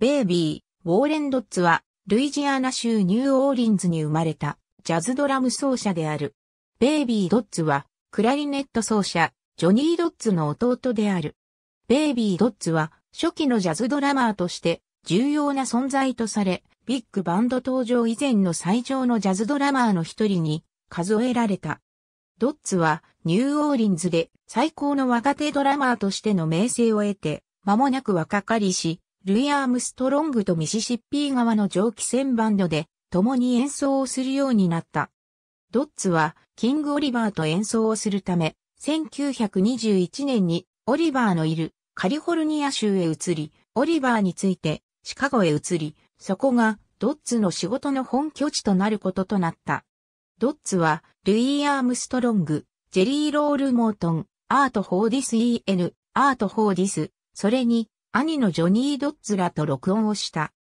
ベイビー、ウォーレン・ドッツは、ルイジアナ州ニューオーリンズに生まれた、ジャズドラム奏者である。ベイビー・ドッツは、クラリネット奏者、ジョニー・ドッツの弟である。ベイビー・ドッツは、初期のジャズドラマーとして、重要な存在とされ、ビッグバンド登場以前の最上のジャズドラマーの一人に、数えられた。ドッツは、ニューオーリンズで、最高の若手ドラマーとしての名声を得て、間もなく若かりし、ルイ・アームストロングとミシシッピー側の蒸気船バンドで共に演奏をするようになった。ドッツはキング・オリバーと演奏をするため、1921年にオリバーのいるカリフォルニア州へ移り、オリバーについてシカゴへ移り、そこがドッツの仕事の本拠地となることとなった。ドッツは、ルイ・アームストロング、ジェリー・ロール・モートン、アート・ホーディス・ E.N., アート・ホーディス、それに、兄のジョニー・ドッズらと録音をした。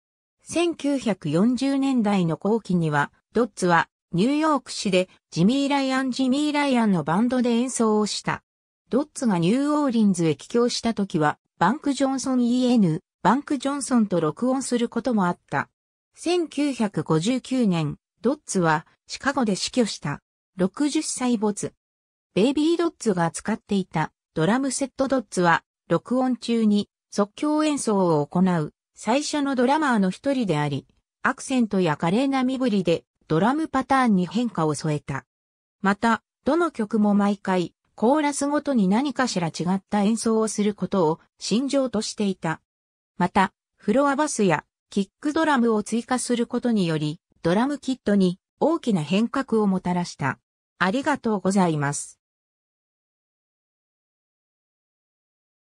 1940年代の後期には、ドッズはニューヨーク市でジミー・ライアン・ジミー・ライアンのバンドで演奏をした。ドッツがニューオーリンズへ帰郷した時は、バンク・ジョンソン EN、バンク・ジョンソンと録音することもあった。1959年、ドッツはシカゴで死去した。60歳没。ベイビー・ドッツが使っていたドラムセット・ドッツは、録音中に即興演奏を行う最初のドラマーの一人であり、アクセントや華麗な身振りでドラムパターンに変化を添えた。また、どの曲も毎回、コーラスごとに何かしら違った演奏をすることを心情としていた。また、フロアバスやキックドラムを追加することにより、ドラムキットに大きな変革をもたらした。ありがとうございます。